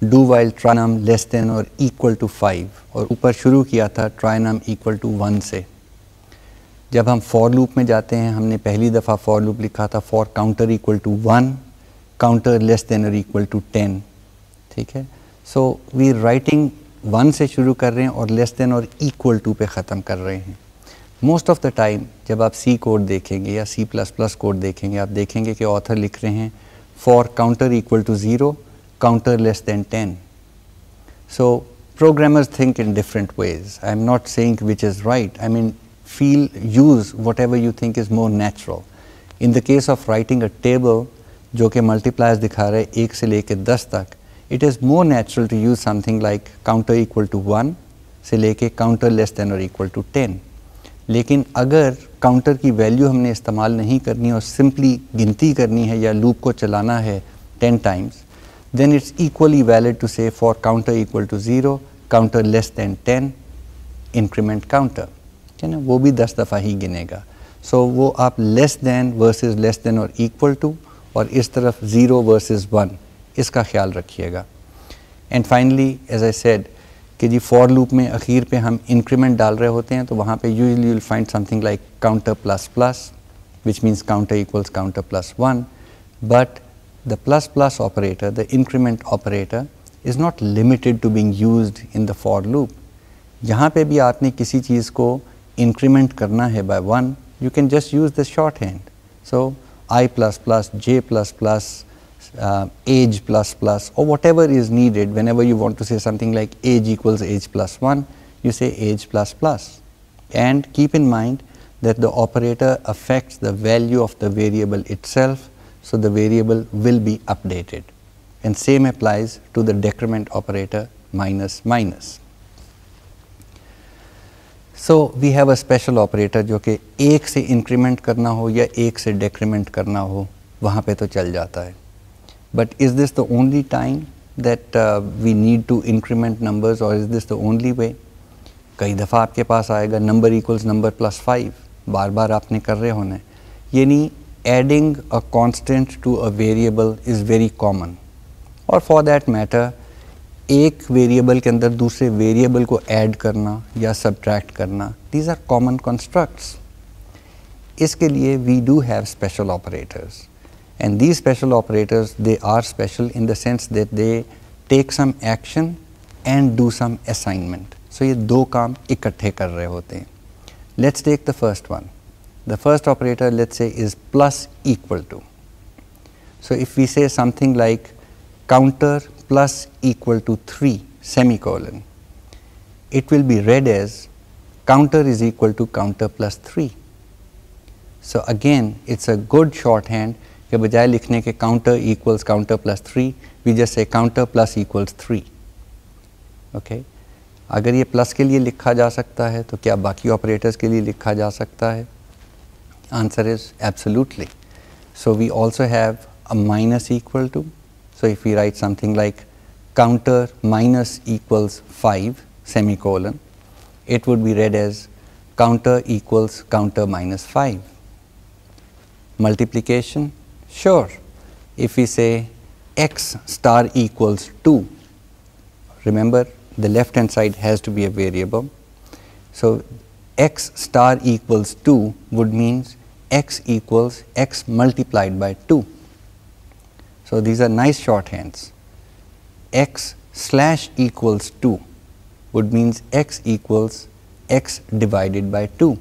do while trynum less than और इक्वल टू फाइव और ऊपर शुरू किया था ट्राइनम इक्वल टू वन से जब हम फॉर लूप में जाते हैं हमने पहली दफ़ा फॉर लूप लिखा था for counter equal to one counter less than और इक्वल टू टेन ठीक है सो वी राइटिंग वन से शुरू कर रहे हैं और लेस देन और इक्वल टू पे ख़त्म कर रहे हैं मोस्ट ऑफ़ द टाइम जब आप सी कोड देखेंगे या सी प्लस प्लस कोड देखेंगे आप देखेंगे कि ऑथर लिख रहे हैं for counter equal to zero counter less than ten so programmers think in different ways I am not saying which is right I mean feel, use whatever you think is more natural. In the case of writing a table, जो कि multipliers दिखा रहे हैं एक से लेके दस तक it is more natural to use something like counter equal to 1 से लेके counter less than or equal to 10 लेकिन अगर काउंटर की वैल्यू हमने इस्तेमाल नहीं करनी और सिंपली गिनती करनी है या लूप को चलाना है 10 times then it's equally valid to say for counter equal to 0, counter less than 10, increment counter. ठीक है ना वो भी दस दफ़ा ही गिनेगा सो so, वो आप less than versus less than और इक्वल टू और इस तरफ ज़ीरो वर्सेस वन इसका ख्याल रखिएगा and finally as I said कि जी फॉर लूप में अखीर पे हम इंक्रीमेंट डाल रहे होते हैं तो वहाँ पे usually will find something like counter plus plus which means counter equals counter plus one but the plus plus operator the increment operator is not limited to being used in the for loop यहाँ पे भी आपने किसी चीज़ को increment karna hai by 1, you can just use the shorthand. So, i plus plus, j plus plus, uh, age plus plus or whatever is needed whenever you want to say something like age equals age plus 1, you say age plus And keep in mind that the operator affects the value of the variable itself, so the variable will be updated. And same applies to the decrement operator minus minus. So we have a special operator जो कि एक से increment करना हो या एक से डेक्रीमेंट करना हो वहाँ पे तो चल जाता है but is this the only time that we need to increment numbers और is this the only way कई दफ़ा आपके पास आएगा number equals number plus five बार बार आपने कर रहे होने है यानी adding a constant to a variable is very common और फॉर दैट मैटर एक वेरिएबल के अंदर दूसरे वेरिएबल को ऐड करना या सब्ट्रैक्ट करना दीज आर कॉमन कॉन्स्ट्रक्ट्स इसके लिए we do have special operators and these special operators they are special in the sense that they take some action and do some assignment so ये दो काम इकट्ठे कर रहे होते हैं let's take the first one the first operator let's say is plus equal to so if we say something like counter plus equal to 3 semicolon, it will be read as counter is equal to counter plus 3. So, again it is a good shorthand के बजाय लिखने के counter equals counter plus 3, we just say counter plus equals 3. Okay? अगर ये plus के लिए लिखा जा सकता है तो क्या बाकी ऑपरेटर्स के लिए लिखा जा सकता है answer is absolutely so we also have a minus equal to so if we write something like counter minus equals 5 semicolon, it would be read as counter equals counter minus 5. Multiplication? Sure. If we say x star equals 2, remember the left hand side has to be a variable. So, x star equals 2 would mean x equals x multiplied by 2. So, these are nice shorthands. x slash equals 2 would means x equals x divided by 2.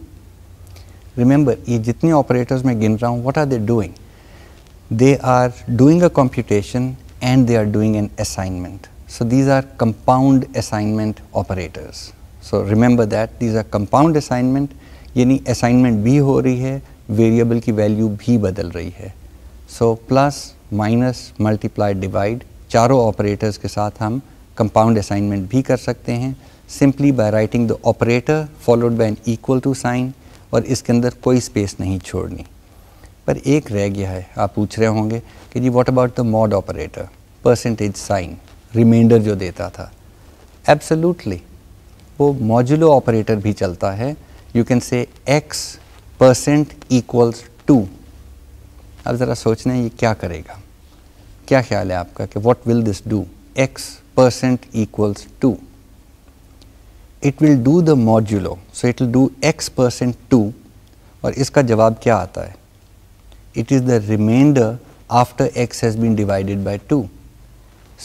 Remember, ये जितने operators may gin रहा what are they doing? They are doing a computation and they are doing an assignment. So, these are compound assignment operators. So, remember that these are compound assignment Yani assignment bhi ho रही है variable ki value bhi badal rahi hai. So, plus minus multiply divide चारों operators के साथ हम compound assignment भी कर सकते हैं simply by writing the operator followed by an equal to sign और इसके अंदर कोई स्पेस नहीं छोड़नी पर एक रह गया है आप पूछ रहे होंगे कि जी what about the mod operator percentage sign reminder जो देता था एब्सोल्युटली वो मॉजुलो ऑपरेटर भी चलता है you can say x percent equals two अब ज़रा सोचना है ये क्या करेगा क्या ख्याल है आपका कि what will this do x percent equals two it will do the modulo so it will do x percent two और इसका जवाब क्या आता है it is the remainder after x has been divided by two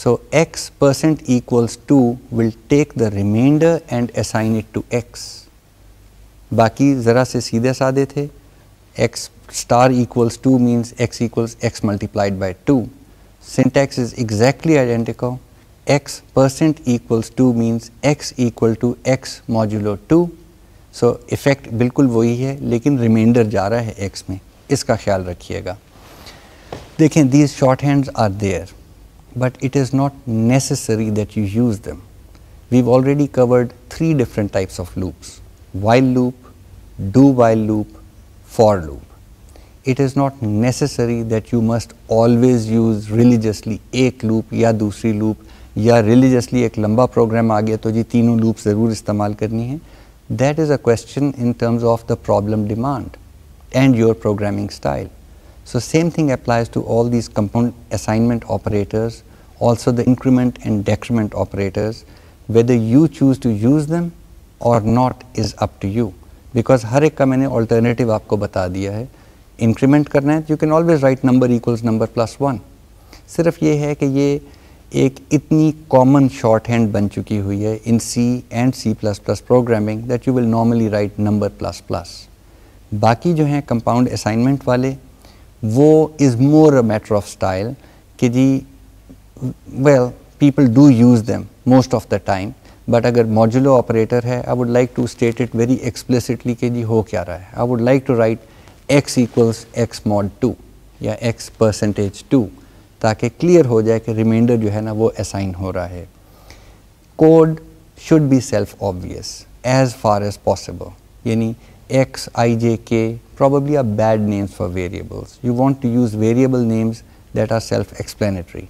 so x percent equals two will take the remainder and assign it to x बाकी ज़रा से सीधे साधे थे x star equals 2 means x equals x multiplied by 2. Syntax is exactly identical. x percent equals 2 means x equal to x modulo 2. So, effect bilkul wohi hai, lekin remainder ja raha hai x mein. Iska khyal rakhiyega. Dekhen, these shorthands are there, but it is not necessary that you use them. We've already covered three different types of loops. While loop, do while loop, for loop. It is not necessary that you must always use religiously एक loop या दूसरी loop या religiously एक लंबा programme आ गया तो जी तीनों loop ज़रूर इस्तेमाल करनी है that is a question in terms of the problem demand and your programming style so same thing applies to all these component assignment operators also the increment and decrement operators whether you choose to use them or not is up to you because हर एक का मैंने alternative आपको बता दिया है increment करना है you can always write number equals number plus one सिर्फ ये है कि ये एक इतनी कॉमन शॉर्ट हैंड बन चुकी हुई है in C and C plus plus programming that you will normally write number plus plus बाकी जो हैं कंपाउंड असाइनमेंट वाले वो is more a matter of style कि जी well people do use them most of the time but अगर modulo operator है I would like to state it very explicitly कि जी हो क्या रहा है I would like to write x equals x mod two या x परसेंटेज टू ताकि क्लियर हो जाए कि रिमाइंडर जो है ना वो असाइन हो रहा है code should be self obvious as far as possible यानी x, i, j, k probably are bad names for variables. You want to use variable names that are self-explanatory.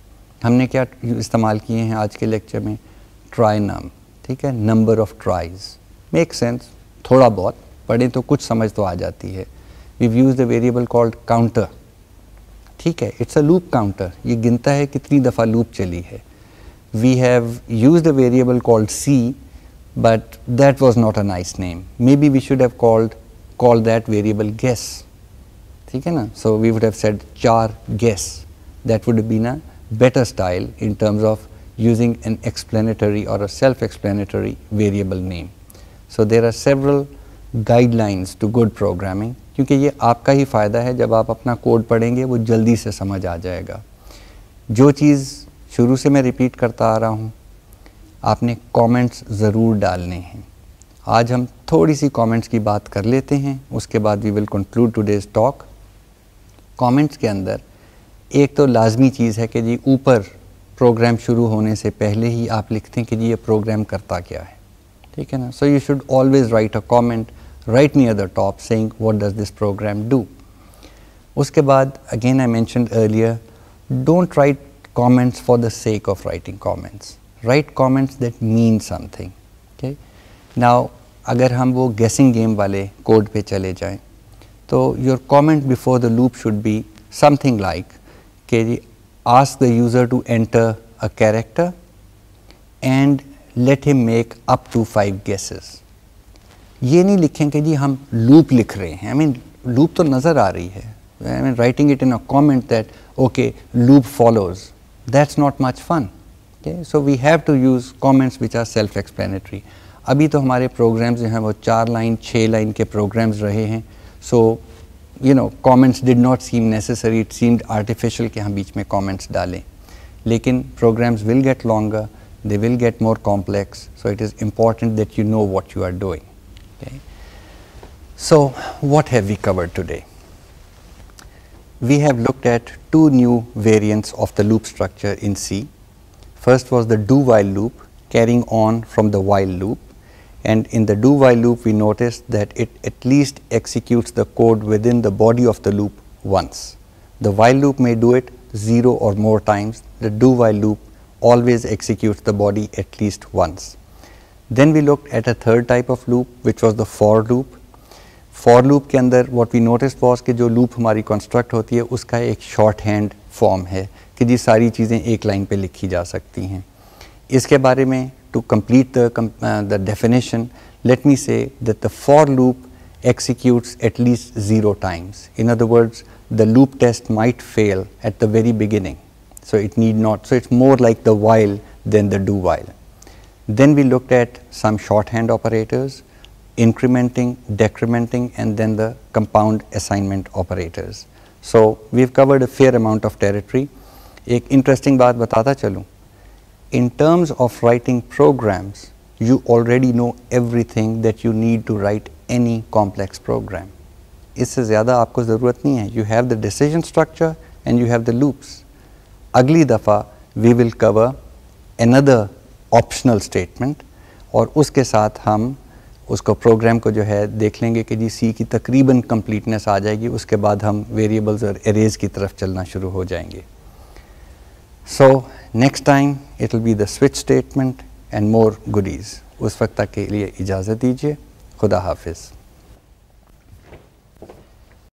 हमने क्या इस्तेमाल किए हैं आज के लेक्चर में ट्राई नाम ठीक है number of tries make sense थोड़ा बहुत पढ़ें तो कुछ समझ तो आ जाती है we've used a variable called counter. ठीक it's a loop counter. ये गिनता है कितनी दफा loop चली है. We have used a variable called c, but that was not a nice name. Maybe we should have called that variable guess. ठीक So we would have said char guess. That would have been a better style in terms of using an explanatory or a self-explanatory variable name. So there are several guidelines to good programming. क्योंकि ये आपका ही फ़ायदा है जब आप अपना code पढ़ेंगे वो जल्दी से समझ आ जाएगा जो चीज़ शुरू से मैं रिपीट करता आ रहा हूँ आपने कमेंट्स ज़रूर डालने हैं आज हम थोड़ी सी कमेंट्स की बात कर लेते हैं उसके बाद we will conclude today's talk comments के अंदर एक तो लाजमी चीज़ है कि जी ऊपर प्रोग्राम शुरू होने से पहले ही आप लिखते हैं कि जी ये प्रोग्राम करता क्या है ठीक है ना so you should always write a comment right near the top saying what does this program do. Uske baad, again I mentioned earlier, don't write comments for the sake of writing comments. Write comments that mean something. Okay? Now, agar हम wo guessing game wale code pe chale जाएं, to your comment before the loop should be something like ask the user to enter a character and let him make up to five guesses. ये नहीं लिखें कि जी हम loop लिख रहे हैं I mean loop तो नज़र आ रही है I mean writing it in a comment that okay loop follows that's not much fun okay so we have to use comments which are self explanatory अभी तो हमारे प्रोग्राम्स जो हैं वो चार लाइन छः लाइन के प्रोग्राम्स रहे हैं so you know comments did not seem necessary it seemed artificial के हम बीच में कॉमेंट्स डालें लेकिन programs will get longer they will get more complex so it is important that you know what you are doing Okay. So what have we covered today? We have looked at two new variants of the loop structure in C. First was the do-while loop carrying on from the while loop and in the do while loop we noticed that it at least executes the code within the body of the loop once. The while loop may do it 0 or more times, the do while loop always executes the body at least once. Then we looked at a third type of loop which was the for loop. For loop के अंदर what we notice was कि जो loop हमारी construct होती है उसका एक short hand form है कि जी सारी चीज़ें एक लाइन पे लिखी जा सकती हैं इसके बारे में to complete the the definition let me say that the for loop executes at least zero times in other words the loop test might fail at the very beginning so it need not so it's more like the while than the do while Then we looked at some shorthand operators, incrementing, decrementing and then the compound assignment operators. So, we have covered a fair amount of territory. एक interesting बात बताता चलूँ In terms of writing programs, you already know everything that you need to write any complex program. This is आपको ज़रूरत नहीं है You have the decision structure and you have the loops. अगली dafa, we will cover another optional statement और उसके साथ हम उसको प्रोग्राम को जो है देख लेंगे कि जी सी की तकरीबन कम्प्लीटनेस आ जाएगी उसके बाद हम वेरिएबल्स और एरेज की तरफ चलना शुरू हो जाएंगे so next time it will be the switch statement and more goodies उस वक्त तक के लिए इजाज़त दीजिए खुदा हाफिज़